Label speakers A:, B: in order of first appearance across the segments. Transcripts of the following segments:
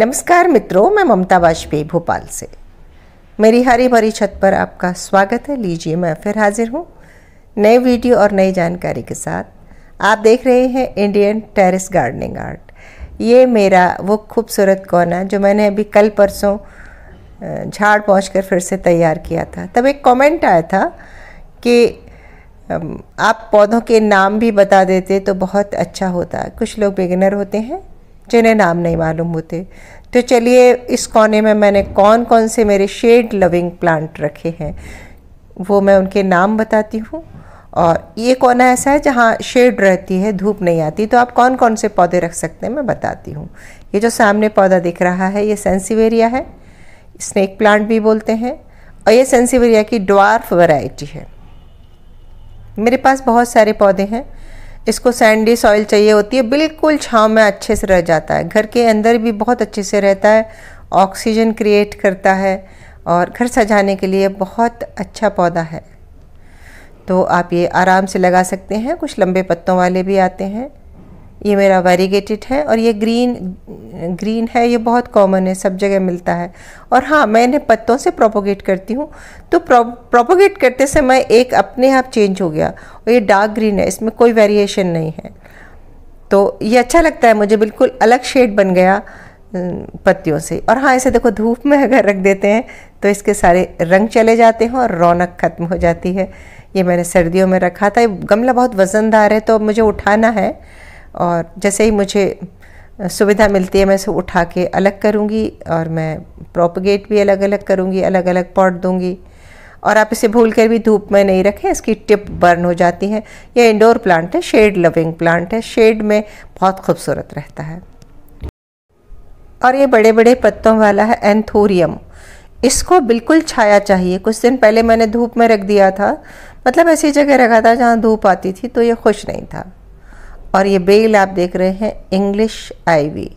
A: नमस्कार मित्रों मैं ममता वाजपेयी भोपाल से मेरी हरी भरी छत पर आपका स्वागत है लीजिए मैं फिर हाजिर हूँ नए वीडियो और नई जानकारी के साथ आप देख रहे हैं इंडियन टेरेस गार्डनिंग आर्ट ये मेरा वो खूबसूरत कोना जो मैंने अभी कल परसों झाड़ पहुँच कर फिर से तैयार किया था तब एक कमेंट आया था कि आप पौधों के नाम भी बता देते तो बहुत अच्छा होता कुछ लोग बिगनर होते हैं जिन्हें नाम नहीं मालूम होते तो चलिए इस कोने में मैंने कौन कौन से मेरे शेड लविंग प्लांट रखे हैं वो मैं उनके नाम बताती हूँ और ये कोना ऐसा है जहाँ शेड रहती है धूप नहीं आती तो आप कौन कौन से पौधे रख सकते हैं मैं बताती हूँ ये जो सामने पौधा दिख रहा है ये सेंसिवेरिया है स्नेक प्लांट भी बोलते हैं और ये सेंसिवेरिया की ड्वार्फ वैरायटी है मेरे पास बहुत सारे पौधे हैं इसको सैंडी सॉइल चाहिए होती है बिल्कुल छाँव में अच्छे से रह जाता है घर के अंदर भी बहुत अच्छे से रहता है ऑक्सीजन क्रिएट करता है और घर सजाने के लिए बहुत अच्छा पौधा है तो आप ये आराम से लगा सकते हैं कुछ लंबे पत्तों वाले भी आते हैं ये मेरा वेरीगेटेड है और ये ग्रीन ग्रीन है ये बहुत कॉमन है सब जगह मिलता है और हाँ मैं इन्हें पत्तों से प्रोपोगेट करती हूँ तो प्रोपोगेट करते समय एक अपने आप चेंज हो गया और ये डार्क ग्रीन है इसमें कोई वेरिएशन नहीं है तो ये अच्छा लगता है मुझे बिल्कुल अलग शेड बन गया पत्तियों से और हाँ इसे देखो धूप में अगर रख देते हैं तो इसके सारे रंग चले जाते हैं और रौनक ख़त्म हो जाती है ये मैंने सर्दियों में रखा था ये गमला बहुत वज़नदार है तो मुझे उठाना है और जैसे ही मुझे सुविधा मिलती है मैं इसे उठा के अलग करूँगी और मैं प्रोपगेट भी अलग अलग करूँगी अलग अलग पॉट दूँगी और आप इसे भूल कर भी धूप में नहीं रखें इसकी टिप बर्न हो जाती है यह इंडोर प्लांट है शेड लविंग प्लांट है शेड में बहुत खूबसूरत रहता है और ये बड़े बड़े पत्तों वाला है एंथोरियम इसको बिल्कुल छाया चाहिए कुछ दिन पहले मैंने धूप में रख दिया था मतलब ऐसी जगह रखा था जहाँ धूप आती थी तो ये खुश नहीं था और ये बेल आप देख रहे हैं इंग्लिश आईवी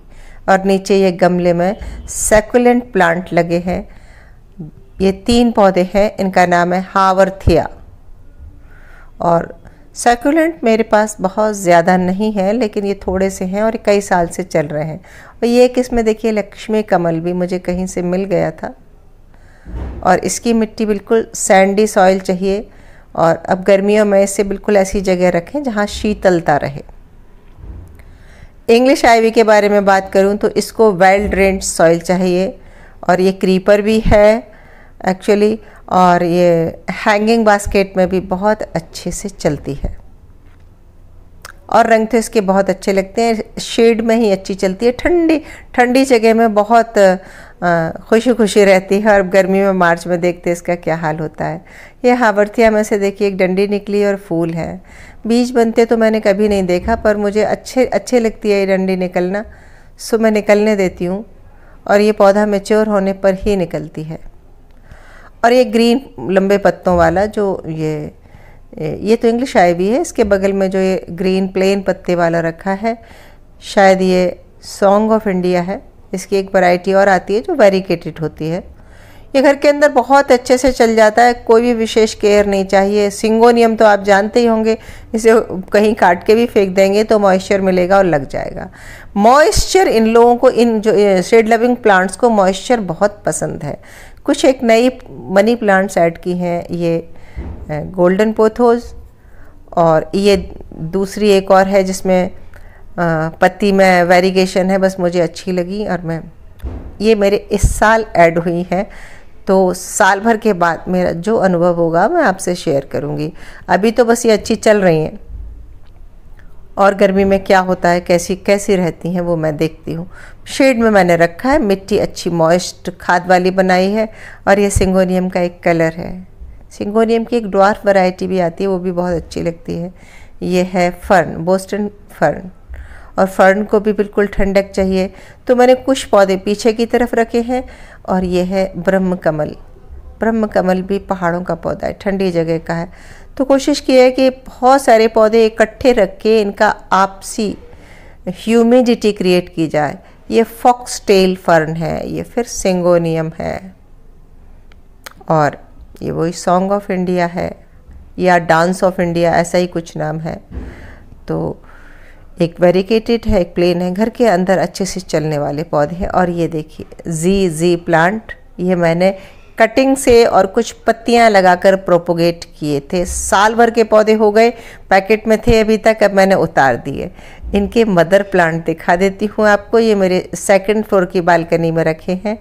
A: और नीचे ये गमले में सेकुलेंट प्लांट लगे हैं ये तीन पौधे हैं इनका नाम है हावरथिया और सेकुलेंट मेरे पास बहुत ज़्यादा नहीं है लेकिन ये थोड़े से हैं और कई साल से चल रहे हैं और ये एक इसमें देखिए लक्ष्मी कमल भी मुझे कहीं से मिल गया था और इसकी मिट्टी बिल्कुल सैंडी सॉइल चाहिए और अब गर्मियों में इसे बिल्कुल ऐसी जगह रखें जहाँ शीतलता रहे इंग्लिश आईवी के बारे में बात करूं तो इसको वेल ड्रेंड सॉइल चाहिए और ये क्रीपर भी है एक्चुअली और ये हैंगिंग बास्केट में भी बहुत अच्छे से चलती है और रंग तो इसके बहुत अच्छे लगते हैं शेड में ही अच्छी चलती है ठंडी ठंडी जगह में बहुत खुशी खुशी रहती है और गर्मी में मार्च में देखते इसका क्या हाल होता है ये हावर्थिया में से देखिए एक डंडी निकली और फूल है बीज बनते तो मैंने कभी नहीं देखा पर मुझे अच्छे अच्छे लगती है ये डंडी निकलना सो मैं निकलने देती हूँ और ये पौधा मेच्योर होने पर ही निकलती है और ये ग्रीन लंबे पत्तों वाला जो ये ये तो इंग्लिश आई भी है इसके बगल में जो ये ग्रीन प्लेन पत्ते वाला रखा है शायद ये सॉन्ग ऑफ इंडिया है इसकी एक वैरायटी और आती है जो वेरिकेटेड होती है ये घर के अंदर बहुत अच्छे से चल जाता है कोई भी विशेष केयर नहीं चाहिए सिंगोनियम तो आप जानते ही होंगे इसे कहीं काट के भी फेंक देंगे तो मॉइस्चर मिलेगा और लग जाएगा मॉइस्चर इन लोगों को इन जो शेड लविंग प्लांट्स को मॉइस्चर बहुत पसंद है कुछ एक नई मनी प्लांट्स ऐड की हैं ये गोल्डन पोथोज और ये दूसरी एक और है जिसमें पत्ती में वेरिगेशन है बस मुझे अच्छी लगी और मैं ये मेरे इस साल ऐड हुई है तो साल भर के बाद मेरा जो अनुभव होगा मैं आपसे शेयर करूँगी अभी तो बस ये अच्छी चल रही हैं और गर्मी में क्या होता है कैसी कैसी रहती हैं वो मैं देखती हूँ शेड में मैंने रखा है मिट्टी अच्छी मॉइस्ट खाद वाली बनाई है और ये सिंगोनियम का एक कलर है सिंगोनियम की एक ड्वार्फ वैरायटी भी आती है वो भी बहुत अच्छी लगती है ये है फर्न बोस्टन फर्न और फर्न को भी बिल्कुल ठंडक चाहिए तो मैंने कुछ पौधे पीछे की तरफ रखे हैं और ये है ब्रह्म कमल ब्रह्म कमल भी पहाड़ों का पौधा है ठंडी जगह का है तो कोशिश की है कि बहुत सारे पौधे इकट्ठे रख के इनका आपसी ह्यूमिडिटी क्रिएट की जाए ये फॉक्स टेल फर्न है ये फिर सिंगोनियम है और ये वही सॉन्ग ऑफ इंडिया है या डांस ऑफ इंडिया ऐसा ही कुछ नाम है तो एक वेरिकेटेड है एक प्लेन है घर के अंदर अच्छे से चलने वाले पौधे हैं और ये देखिए जी जी प्लांट ये मैंने कटिंग से और कुछ पत्तियां लगाकर प्रोपोगेट किए थे साल भर के पौधे हो गए पैकेट में थे अभी तक अब मैंने उतार दिए इनके मदर प्लांट दिखा देती हूँ आपको ये मेरे सेकंड फ्लोर की बालकनी में रखे हैं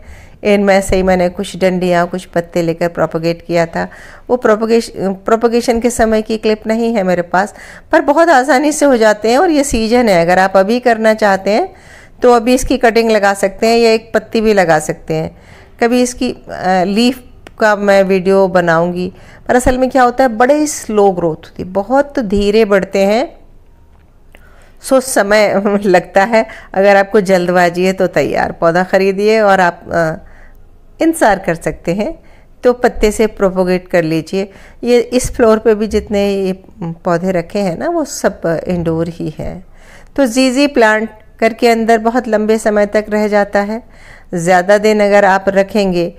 A: इनमें से ही मैंने कुछ डंडियाँ कुछ पत्ते लेकर प्रोपोगेट किया था वो प्रोपोगेश प्रोपोगेशन के समय की क्लिप नहीं है मेरे पास पर बहुत आसानी से हो जाते हैं और ये सीजन है अगर आप अभी करना चाहते हैं तो अभी इसकी कटिंग लगा सकते हैं या एक पत्ती भी लगा सकते हैं कभी इसकी लीफ का मैं वीडियो बनाऊंगी पर असल में क्या होता है बड़े स्लो ग्रोथ होती है बहुत धीरे बढ़ते हैं सो समय लगता है अगर आपको जल्दबाजी है तो तैयार पौधा खरीदिए और आप इंतज़ार कर सकते हैं तो पत्ते से प्रोपोगेट कर लीजिए ये इस फ्लोर पे भी जितने ये पौधे रखे हैं ना वो सब इंडोर ही हैं तो जीजी प्लांट करके अंदर बहुत लंबे समय तक रह जाता है ज़्यादा दिन अगर आप रखेंगे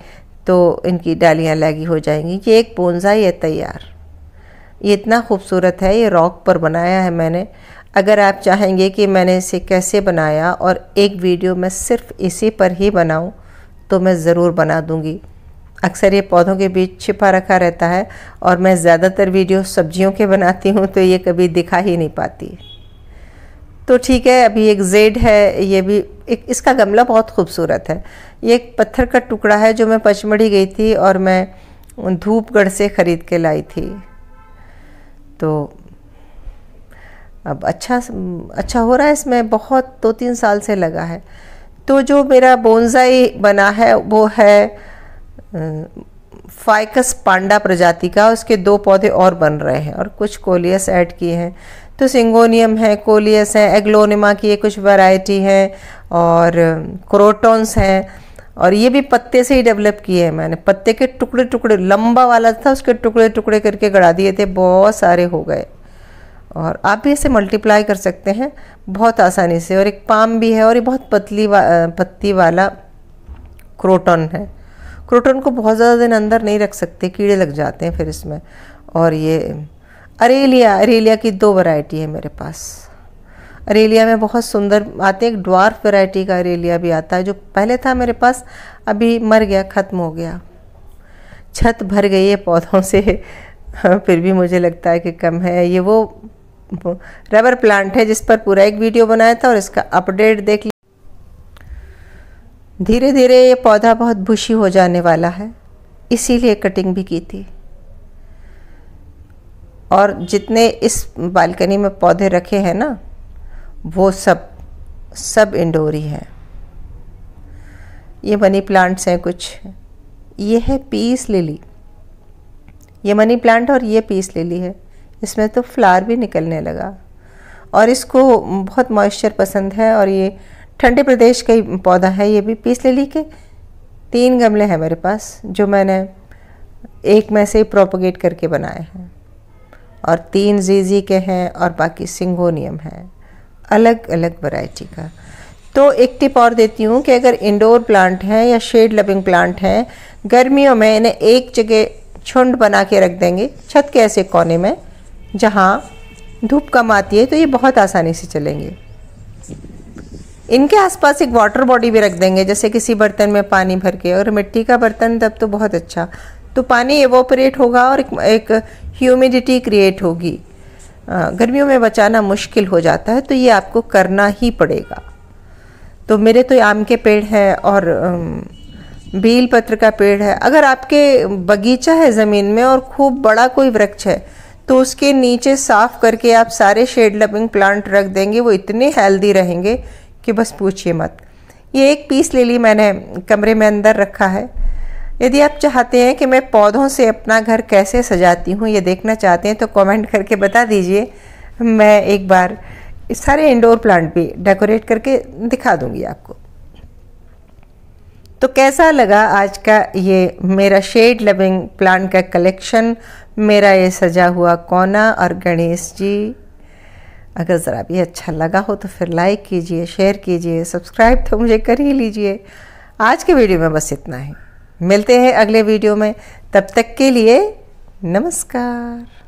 A: तो इनकी डालियाँ लगी हो जाएंगी ये एक पोंजा ये तैयार ये इतना खूबसूरत है ये रॉक पर बनाया है मैंने अगर आप चाहेंगे कि मैंने इसे कैसे बनाया और एक वीडियो मैं सिर्फ इसी पर ही बनाऊं तो मैं ज़रूर बना दूंगी अक्सर ये पौधों के बीच छिपा रखा रहता है और मैं ज़्यादातर वीडियो सब्जियों के बनाती हूँ तो ये कभी दिखा ही नहीं पाती तो ठीक है अभी एक जेड है ये भी एक इसका गमला बहुत खूबसूरत है ये एक पत्थर का टुकड़ा है जो मैं पचमढ़ी गई थी और मैं धूपगढ़ से ख़रीद के लाई थी तो अब अच्छा अच्छा हो रहा है इसमें बहुत दो तीन साल से लगा है तो जो मेरा बोनजाई बना है वो है फाइकस पांडा प्रजाति का उसके दो पौधे और बन रहे हैं और कुछ कोलियस ऐड किए हैं तो सिंगोनियम है कोलियस है एग्लोनिमा की ये कुछ वैरायटी है और क्रोटोन्स हैं और ये भी पत्ते से ही डेवलप किए हैं मैंने पत्ते के टुकड़े टुकड़े लंबा वाला था उसके टुकड़े टुकड़े करके गड़ा दिए थे बहुत सारे हो गए और आप भी इसे मल्टीप्लाई कर सकते हैं बहुत आसानी से और एक पाम भी है और ये बहुत पतली वा, पत्ती वाला क्रोटन है क्रोटन को बहुत ज़्यादा दिन अंदर नहीं रख सकते कीड़े लग जाते हैं फिर इसमें और ये अरेलिया अरेलिया की दो वैरायटी है मेरे पास अरेलिया में बहुत सुंदर आते हैं एक ड्वार्फ वैरायटी का अरेलिया भी आता है जो पहले था मेरे पास अभी मर गया ख़त्म हो गया छत भर गई है पौधों से फिर भी मुझे लगता है कि कम है ये वो रबर प्लांट है जिस पर पूरा एक वीडियो बनाया था और इसका अपडेट देख लिया धीरे धीरे ये पौधा बहुत भूषी हो जाने वाला है इसीलिए कटिंग भी की थी और जितने इस बालकनी में पौधे रखे हैं ना वो सब सब इंडोर ही है ये मनी प्लांट्स हैं कुछ ये है पीस लिली ये मनी प्लांट और ये पीस लिली है इसमें तो फ्लावर भी निकलने लगा और इसको बहुत मॉइस्चर पसंद है और ये ठंडे प्रदेश का ही पौधा है ये भी पीस ले ली के तीन गमले हैं मेरे पास जो मैंने एक में से प्रोपोगेट करके बनाए हैं और तीन जीजी के हैं और बाकी सिंगोनियम हैं अलग अलग वैरायटी का तो एक टिप और देती हूँ कि अगर इंडोर प्लांट हैं या शेड लविंग प्लांट हैं गर्मियों में इन्हें एक जगह छुंड बना के रख देंगे छत के ऐसे कोने में जहाँ धूप कम आती है तो ये बहुत आसानी से चलेंगे इनके आसपास एक वाटर बॉडी भी रख देंगे जैसे किसी बर्तन में पानी भर के और मिट्टी का बर्तन तब तो बहुत अच्छा तो पानी एवोपरेट होगा और एक, ह्यूमिडिटी क्रिएट होगी गर्मियों में बचाना मुश्किल हो जाता है तो ये आपको करना ही पड़ेगा तो मेरे तो आम के पेड़ हैं और बेल पत्र का पेड़ है अगर आपके बगीचा है ज़मीन में और खूब बड़ा कोई वृक्ष है तो उसके नीचे साफ करके आप सारे शेड लविंग प्लांट रख देंगे वो इतने हेल्दी रहेंगे कि बस पूछिए मत ये एक पीस ले ली मैंने कमरे में अंदर रखा है यदि आप चाहते हैं कि मैं पौधों से अपना घर कैसे सजाती हूँ ये देखना चाहते हैं तो कमेंट करके बता दीजिए मैं एक बार सारे इंडोर प्लांट भी डेकोरेट करके दिखा दूँगी आपको तो कैसा लगा आज का ये मेरा शेड लविंग प्लांट का कलेक्शन मेरा ये सजा हुआ कोना और गणेश जी अगर ज़रा भी अच्छा लगा हो तो फिर लाइक कीजिए शेयर कीजिए सब्सक्राइब तो मुझे कर ही लीजिए आज के वीडियो में बस इतना ही मिलते हैं अगले वीडियो में तब तक के लिए नमस्कार